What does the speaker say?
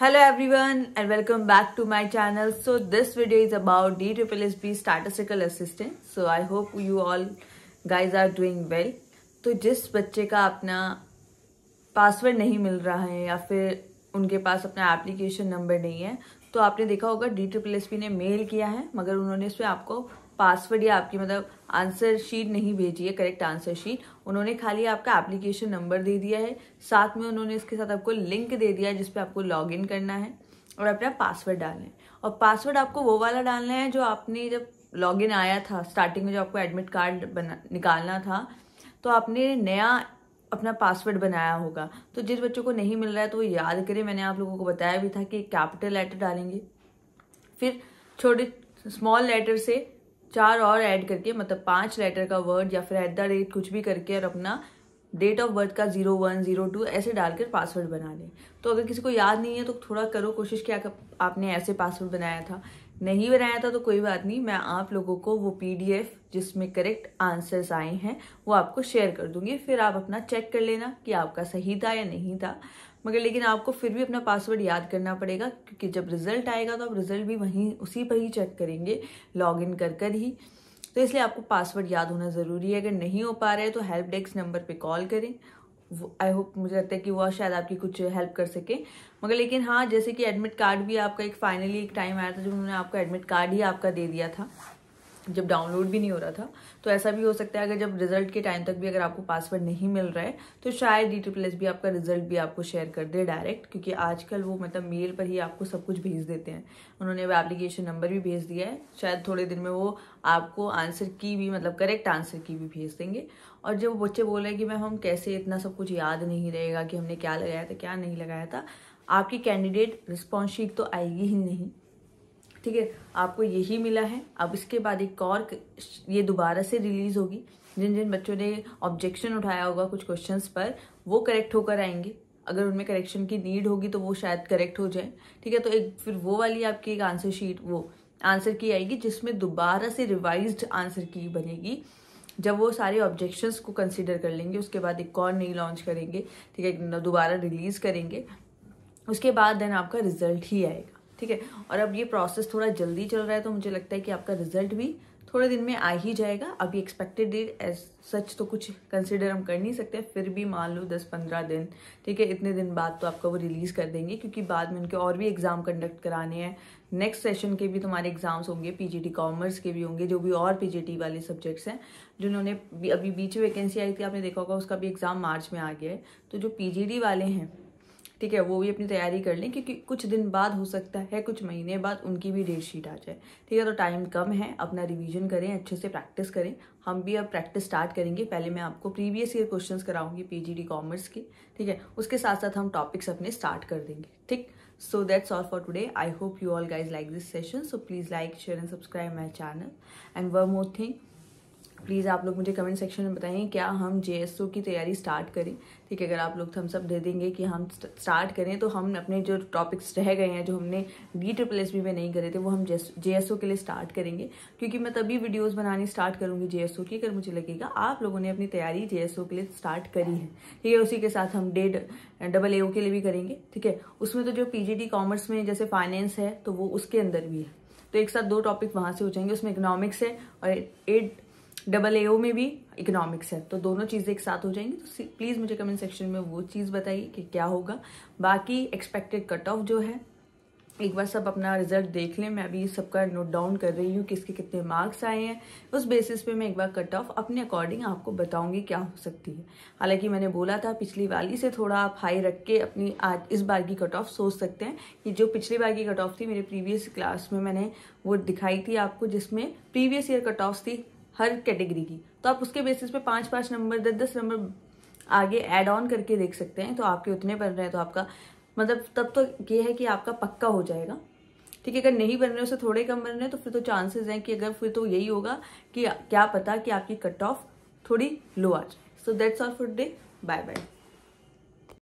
hello everyone and welcome back to my channel so this video is about D triple S B statistical assistant so I hope you all guys are doing well तो जिस बच्चे का अपना password नहीं मिल रहा है या फिर उनके पास अपना एप्लीकेशन नंबर नहीं है तो आपने देखा होगा डी ट्रिपल एस बी ने मेल किया है मगर उन्होंने इस पर आपको पासवर्ड या आपकी मतलब आंसर शीट नहीं भेजी है करेक्ट आंसर शीट उन्होंने खाली आपका एप्लीकेशन नंबर दे दिया है साथ में उन्होंने इसके साथ आपको लिंक दे दिया है जिसपे आपको लॉग इन करना है और अपना पासवर्ड डालना है और पासवर्ड आपको वो वाला डालना है जो आपने जब लॉग इन आया था स्टार्टिंग में जो आपको एडमिट कार्ड बना निकालना था तो आपने नया अपना पासवर्ड बनाया होगा तो जिस बच्चों को नहीं मिल रहा है तो वो याद करें मैंने आप लोगों को बताया भी था कि कैपिटल लेटर डालेंगे फिर छोटे स्मॉल लेटर से चार और ऐड करके मतलब पांच लेटर का वर्ड या फिर एट द रेट कुछ भी करके और अपना डेट ऑफ बर्थ का जीरो वन जीरो टू ऐसे डालकर पासवर्ड बना लें तो अगर किसी को याद नहीं है तो थोड़ा करो कोशिश क्या आपने ऐसे पासवर्ड बनाया था नहीं बनाया था तो कोई बात नहीं मैं आप लोगों को वो पीडीएफ जिसमें करेक्ट आंसर्स आए हैं वो आपको शेयर कर दूंगी फिर आप अपना चेक कर लेना कि आपका सही था या नहीं था मगर लेकिन आपको फिर भी अपना पासवर्ड याद करना पड़ेगा क्योंकि जब रिजल्ट आएगा तो आप रिजल्ट भी वहीं उसी पर ही चेक करेंगे लॉग इन कर कर ही तो इसलिए आपको पासवर्ड याद होना ज़रूरी है अगर नहीं हो पा रहा है तो हेल्प डेस्क नंबर पर कॉल करें आई होप मुझे लगता है कि वह शायद आपकी कुछ हेल्प कर सके मगर लेकिन हाँ जैसे कि एडमिट कार्ड भी आपका एक फाइनली एक टाइम आया था जब उन्होंने आपका एडमिट कार्ड ही आपका दे दिया था जब डाउनलोड भी नहीं हो रहा था तो ऐसा भी हो सकता है अगर जब रिजल्ट के टाइम तक भी अगर आपको पासवर्ड नहीं मिल रहा है तो शायद डी ट्रिपल एस भी आपका रिजल्ट भी आपको शेयर कर दे डायरेक्ट क्योंकि आजकल वो मतलब मेल पर ही आपको सब कुछ भेज देते हैं उन्होंने अब एप्लीकेशन नंबर भी भेज दिया है शायद थोड़े दिन में वो आपको आंसर की भी मतलब करेक्ट आंसर की भी भेज देंगे और जब बच्चे बोल रहे हैं कि मैम हम कैसे इतना सब कुछ याद नहीं रहेगा कि हमने क्या लगाया था क्या नहीं लगाया था आपकी कैंडिडेट रिस्पॉन्स शीट तो आएगी ही नहीं ठीक है आपको यही मिला है अब इसके बाद एक और ये दोबारा से रिलीज होगी जिन जिन बच्चों ने ऑब्जेक्शन उठाया होगा कुछ क्वेश्चन पर वो करेक्ट होकर आएंगे अगर उनमें करेक्शन की नीड होगी तो वो शायद करेक्ट हो जाए ठीक है तो एक फिर वो वाली आपकी एक आंसर शीट वो आंसर की आएगी जिसमें दोबारा से रिवाइज्ड आंसर की बनेगी जब वो सारे ऑब्जेक्शंस को कंसिडर कर लेंगे उसके बाद एक और नई लॉन्च करेंगे ठीक है दोबारा रिलीज़ करेंगे उसके बाद देन आपका रिजल्ट ही आएगा ठीक है और अब ये प्रोसेस थोड़ा जल्दी चल रहा है तो मुझे लगता है कि आपका रिजल्ट भी थोड़े दिन में आ ही जाएगा अभी एक्सपेक्टेड डेट एज सच तो कुछ कंसिडर हम कर नहीं सकते फिर भी मान लो दस पंद्रह दिन ठीक है इतने दिन बाद तो आपका वो रिलीज़ कर देंगे क्योंकि बाद में उनके और भी एग्ज़ाम कंडक्ट कराने हैं नेक्स्ट सेशन के भी तुम्हारे एग्ज़ाम्स होंगे पीजीटी कॉमर्स के भी होंगे जो भी और पीजीटी वाले सब्जेक्ट्स हैं जिन्होंने अभी बीच वैकेंसी आई थी आपने देखा होगा उसका भी एग्ज़ाम मार्च में आ गया है तो जो पीजीटी वाले हैं ठीक है वो भी अपनी तैयारी कर लें क्योंकि कुछ दिन बाद हो सकता है कुछ महीने बाद उनकी भी डेट शीट आ जाए ठीक है तो टाइम कम है अपना रिवीजन करें अच्छे से प्रैक्टिस करें हम भी अब प्रैक्टिस स्टार्ट करेंगे पहले मैं आपको प्रीवियस ईयर क्वेश्चंस कराऊंगी पीजीडी कॉमर्स की ठीक है उसके साथ साथ हम टॉपिक्स अपने स्टार्ट कर देंगे ठीक so that's all for today I hope you all guys like this session so please like share and subscribe my channel and one more thing please आप लोग मुझे कमेंट सेक्शन में बताएं क्या हम जे की तैयारी स्टार्ट करें ठीक है अगर आप लोग थम्स अप दे देंगे कि हम स्टार्ट करें तो हम अपने जो टॉपिक्स रह गए हैं जो हमने डी ट्रिपल एस में नहीं करे थे वो हम जे के लिए स्टार्ट करेंगे क्योंकि मैं तभी वीडियोज़ बनानी स्टार्ट करूंगी जे की अगर मुझे लगेगा आप लोगों ने अपनी तैयारी जे के लिए स्टार्ट करी है ठीक है उसी के साथ हम डे डबल ए के लिए भी करेंगे ठीक है उसमें तो जो पी कॉमर्स में जैसे फाइनेंस है तो वो उसके अंदर भी है तो एक साथ दो टॉपिक वहाँ से हो जाएंगे उसमें इकोनॉमिक्स है और एट डबल ए में भी इकोनॉमिक्स है तो दोनों चीज़ें एक साथ हो जाएंगी तो प्लीज़ मुझे कमेंट सेक्शन में वो चीज़ बताइए कि क्या होगा बाकी एक्सपेक्टेड कट ऑफ जो है एक बार सब अपना रिजल्ट देख लें मैं अभी सबका नोट डाउन कर रही हूँ किसके कितने मार्क्स आए हैं उस बेसिस पे मैं एक बार कट ऑफ अपने अकॉर्डिंग आपको बताऊंगी क्या हो सकती है हालांकि मैंने बोला था पिछली वाली से थोड़ा आप हाई रख के अपनी आज इस बार की कट ऑफ सोच सकते हैं कि जो पिछली बार की कट ऑफ थी मेरे प्रीवियस क्लास में मैंने वो दिखाई थी आपको जिसमें प्रीवियस ईयर कट ऑफ थी हर कैटेगरी की तो आप उसके बेसिस पे पाँच पाँच नंबर दस दस नंबर आगे एड ऑन करके देख सकते हैं तो आपके उतने बन रहे हैं तो आपका मतलब तब तो ये है कि आपका पक्का हो जाएगा ठीक है अगर नहीं बन रहे उससे थोड़े कम बन रहे हैं तो फिर तो चांसेस हैं कि अगर फिर तो यही होगा कि क्या पता कि आपकी कट ऑफ थोड़ी लो आ जाए so that's all for day bye bye